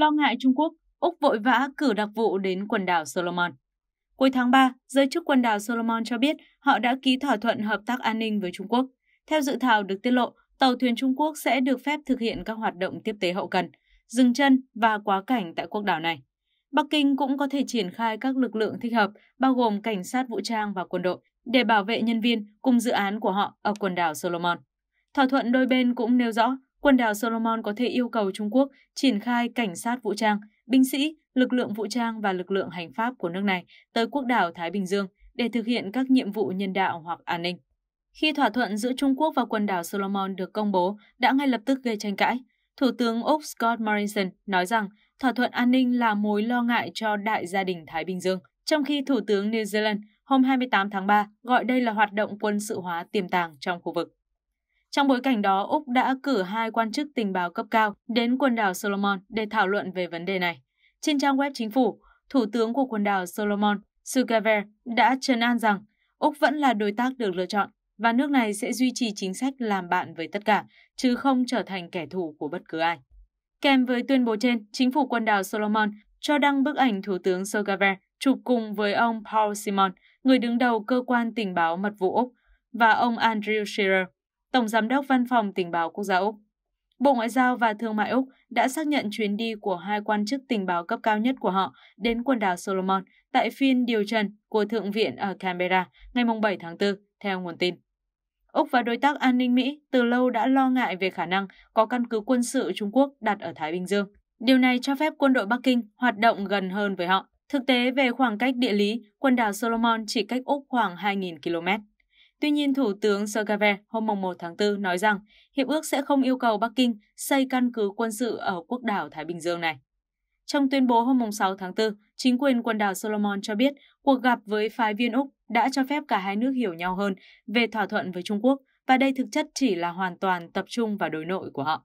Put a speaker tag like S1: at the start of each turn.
S1: Lo ngại Trung Quốc, Úc vội vã cử đặc vụ đến quần đảo Solomon. Cuối tháng 3, giới chức quần đảo Solomon cho biết họ đã ký thỏa thuận hợp tác an ninh với Trung Quốc. Theo dự thảo được tiết lộ, tàu thuyền Trung Quốc sẽ được phép thực hiện các hoạt động tiếp tế hậu cần, dừng chân và quá cảnh tại quốc đảo này. Bắc Kinh cũng có thể triển khai các lực lượng thích hợp, bao gồm cảnh sát vũ trang và quân đội, để bảo vệ nhân viên cùng dự án của họ ở quần đảo Solomon. Thỏa thuận đôi bên cũng nêu rõ quần đảo Solomon có thể yêu cầu Trung Quốc triển khai cảnh sát vũ trang, binh sĩ, lực lượng vũ trang và lực lượng hành pháp của nước này tới quốc đảo Thái Bình Dương để thực hiện các nhiệm vụ nhân đạo hoặc an ninh. Khi thỏa thuận giữa Trung Quốc và quần đảo Solomon được công bố, đã ngay lập tức gây tranh cãi. Thủ tướng Úc Scott Morrison nói rằng thỏa thuận an ninh là mối lo ngại cho đại gia đình Thái Bình Dương, trong khi Thủ tướng New Zealand hôm 28 tháng 3 gọi đây là hoạt động quân sự hóa tiềm tàng trong khu vực. Trong bối cảnh đó, Úc đã cử hai quan chức tình báo cấp cao đến quần đảo Solomon để thảo luận về vấn đề này. Trên trang web chính phủ, Thủ tướng của quần đảo Solomon, Sukaver, đã trấn an rằng Úc vẫn là đối tác được lựa chọn và nước này sẽ duy trì chính sách làm bạn với tất cả, chứ không trở thành kẻ thù của bất cứ ai. Kèm với tuyên bố trên, chính phủ quần đảo Solomon cho đăng bức ảnh Thủ tướng Sukaver chụp cùng với ông Paul Simon, người đứng đầu cơ quan tình báo mật vụ Úc, và ông Andrew Shearer, Tổng Giám đốc Văn phòng Tình báo Quốc gia Úc. Bộ Ngoại giao và Thương mại Úc đã xác nhận chuyến đi của hai quan chức tình báo cấp cao nhất của họ đến quần đảo Solomon tại phiên điều trần của Thượng viện ở Canberra ngày 7 tháng 4, theo nguồn tin. Úc và đối tác an ninh Mỹ từ lâu đã lo ngại về khả năng có căn cứ quân sự Trung Quốc đặt ở Thái Bình Dương. Điều này cho phép quân đội Bắc Kinh hoạt động gần hơn với họ. Thực tế về khoảng cách địa lý, quần đảo Solomon chỉ cách Úc khoảng 2.000 km. Tuy nhiên, Thủ tướng Sergeyev hôm 1 tháng 4 nói rằng hiệp ước sẽ không yêu cầu Bắc Kinh xây căn cứ quân sự ở quốc đảo Thái Bình Dương này. Trong tuyên bố hôm 6 tháng 4, chính quyền quần đảo Solomon cho biết cuộc gặp với phái viên Úc đã cho phép cả hai nước hiểu nhau hơn về thỏa thuận với Trung Quốc và đây thực chất chỉ là hoàn toàn tập trung vào đối nội của họ.